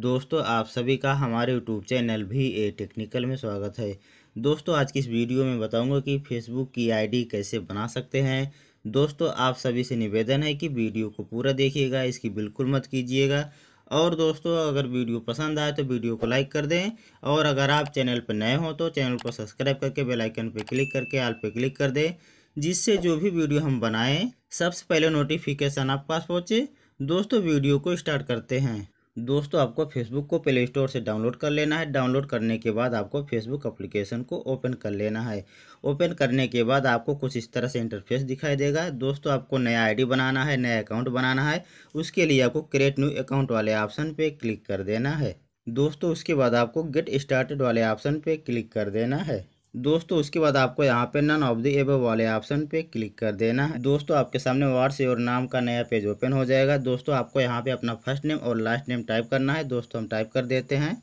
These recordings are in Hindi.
दोस्तों आप सभी का हमारे यूट्यूब चैनल भी ए टेक्निकल में स्वागत है दोस्तों आज की इस वीडियो में बताऊंगा कि फेसबुक की आईडी कैसे बना सकते हैं दोस्तों आप सभी से निवेदन है कि वीडियो को पूरा देखिएगा इसकी बिल्कुल मत कीजिएगा और दोस्तों अगर वीडियो पसंद आए तो वीडियो को लाइक कर दें और अगर आप चैनल पर नए हों तो चैनल को सब्सक्राइब करके बेलाइकन पर क्लिक करके आल पर क्लिक कर दें जिससे जो भी वीडियो हम बनाएँ सबसे पहले नोटिफिकेशन आपके पास पहुँचे दोस्तों वीडियो को स्टार्ट करते हैं दोस्तों आपको फेसबुक को प्ले स्टोर से डाउनलोड कर लेना है डाउनलोड करने के बाद आपको फेसबुक एप्लीकेशन को ओपन कर लेना है ओपन करने के बाद आपको कुछ इस तरह से इंटरफेस दिखाई देगा दोस्तों आपको नया आईडी बनाना है नया अकाउंट बनाना है उसके लिए आपको क्रिएट न्यू अकाउंट वाले ऑप्शन पर क्लिक कर देना है दोस्तों उसके बाद आपको गेट स्टार्टेड वाले ऑप्शन पर क्लिक कर देना है दोस्तों उसके बाद आपको यहाँ पे नन ऑफ द एब वाले ऑप्शन पे क्लिक कर देना है दोस्तों आपके सामने वार्ड और नाम का नया पेज ओपन हो जाएगा दोस्तों आपको यहाँ पे अपना फर्स्ट नेम और लास्ट नेम टाइप करना है दोस्तों हम टाइप कर देते हैं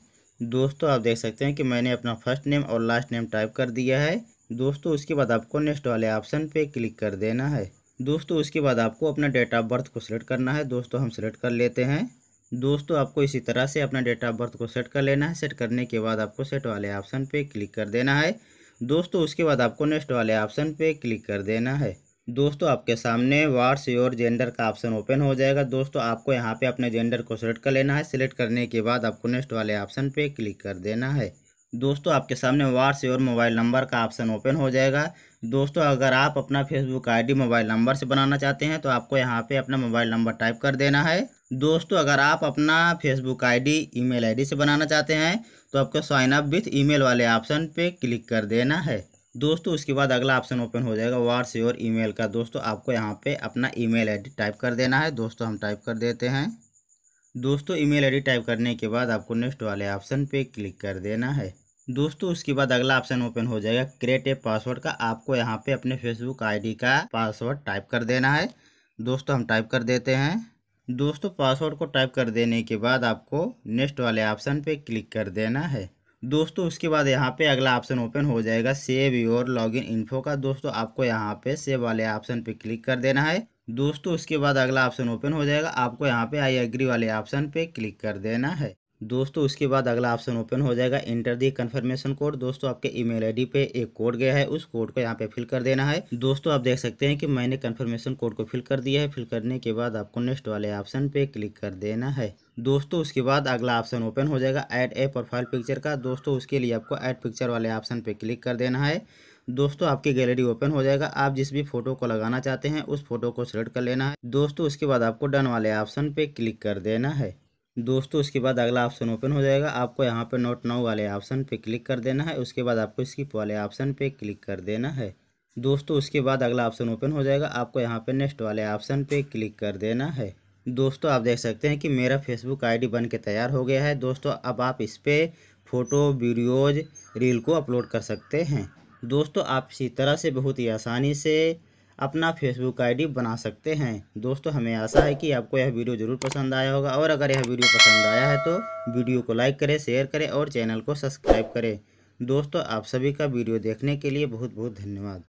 दोस्तों आप देख सकते हैं कि मैंने अपना फर्स्ट नेम और लास्ट नेम टाइप कर दिया है दोस्तों उसके बाद आपको नेक्स्ट वाले ऑप्शन पे क्लिक कर देना है दोस्तों उसके बाद आपको अपना डेट ऑफ बर्थ को सिलेक्ट करना है दोस्तों हम सिलेक्ट कर लेते हैं दोस्तों आपको इसी तरह से अपना डेट ऑफ बर्थ को सेट कर लेना है सेट करने के बाद आपको सेट वाले ऑप्शन पे क्लिक कर देना है दोस्तों उसके बाद आपको नेक्स्ट वाले ऑप्शन पे क्लिक कर देना है दोस्तों आपके सामने वाट्स योर जेंडर का ऑप्शन ओपन हो जाएगा दोस्तों आपको यहाँ पे अपने जेंडर को सिलेक्ट कर लेना है सिलेक्ट करने के बाद आपको नेक्स्ट वाले ऑप्शन पे क्लिक कर देना है दोस्तों आपके सामने व्हाट्स और मोबाइल नंबर का ऑप्शन ओपन हो जाएगा दोस्तों अगर आप अपना फेसबुक आईडी मोबाइल नंबर से बनाना चाहते हैं तो आपको यहाँ पे अपना मोबाइल नंबर टाइप कर देना है दोस्तों अगर आप अपना फेसबुक आईडी ईमेल आईडी से बनाना चाहते हैं तो आपको साइन अप विथ ईमेल वाले ऑप्शन पे क्लिक कर देना है दोस्तों उसके बाद अगला ऑप्शन ओपन हो जाएगा व्हाट्स योर ईमेल का दोस्तों आपको यहाँ पर अपना ई मेल टाइप कर देना है दोस्तों हम टाइप कर देते हैं दोस्तों ईमेल आईडी टाइप करने के बाद आपको नेक्स्ट वाले ऑप्शन पे क्लिक कर देना है दोस्तों उसके बाद अगला ऑप्शन ओपन हो जाएगा क्रिएट ए पासवर्ड का आपको यहाँ पे अपने फेसबुक आईडी का पासवर्ड टाइप कर देना है दोस्तों हम टाइप कर देते हैं दोस्तों पासवर्ड को टाइप कर देने के बाद आपको नेक्स्ट वाले ऑप्शन पे क्लिक कर देना है दोस्तों उसके बाद यहाँ पे अगला ऑप्शन ओपन हो जाएगा सेव योर लॉगिन इन्फो का दोस्तों आपको यहाँ पे सेव वाले ऑप्शन पे क्लिक कर देना है दोस्तों उसके बाद अगला ऑप्शन ओपन हो जाएगा आपको यहाँ पे आई एग्री वाले ऑप्शन पे क्लिक कर देना है दोस्तों उसके बाद अगला ऑप्शन ओपन हो जाएगा इंटर दी कन्फर्मेशन कोड दोस्तों आपके ईमेल आईडी पे एक कोड गया है उस कोड को यहाँ पे फिल कर देना है दोस्तों आप देख सकते हैं कि मैंने कन्फर्मेशन कोड को फिल कर दिया है फिल करने के बाद आपको नेक्स्ट वाले ऑप्शन पे क्लिक कर देना है दोस्तों उसके बाद अगला ऑप्शन ओपन हो जाएगा एड ए प्रोफाइल पिक्चर का दोस्तों उसके लिए आपको एड पिक्चर वाले ऑप्शन पे क्लिक कर देना है दोस्तों आपकी गैलरी ओपन हो जाएगा आप जिस भी फोटो को लगाना चाहते हैं उस फोटो को सिलेक्ट कर लेना है दोस्तों उसके बाद आपको डन वाले ऑप्शन पे क्लिक कर देना है दोस्तों उसके बाद अगला ऑप्शन ओपन हो जाएगा आपको यहाँ पर नोट नाउ वाले ऑप्शन पर क्लिक कर देना है उसके बाद आपको स्किप वाले ऑप्शन पर क्लिक कर देना है दोस्तों उसके बाद अगला ऑप्शन ओपन हो जाएगा आपको यहाँ पर नेक्स्ट वाले ऑप्शन पर क्लिक कर देना है दोस्तों आप देख सकते हैं कि मेरा फेसबुक आईडी बन के तैयार हो गया है दोस्तों अब आप इस पर फ़ोटो वीडियोज़ रील को अपलोड कर सकते हैं दोस्तों आप इसी तरह से बहुत ही आसानी से अपना फेसबुक आईडी बना सकते हैं दोस्तों हमें आशा है कि आपको यह वीडियो ज़रूर पसंद आया होगा और अगर यह वीडियो पसंद आया है तो वीडियो को लाइक करें शेयर करें और चैनल को सब्सक्राइब करें दोस्तों आप सभी का वीडियो देखने के लिए बहुत बहुत धन्यवाद